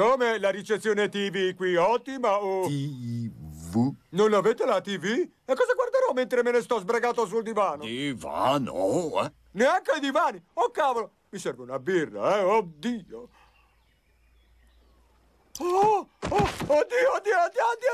Come la ricezione TV qui? Ottima o... TV? Non avete la TV? E cosa guarderò mentre me ne sto sbregato sul divano? Divano? Eh? Neanche i divani! Oh cavolo! Mi serve una birra, eh? Oddio! Oh! Oh! Oddio, oddio, oddio, oddio!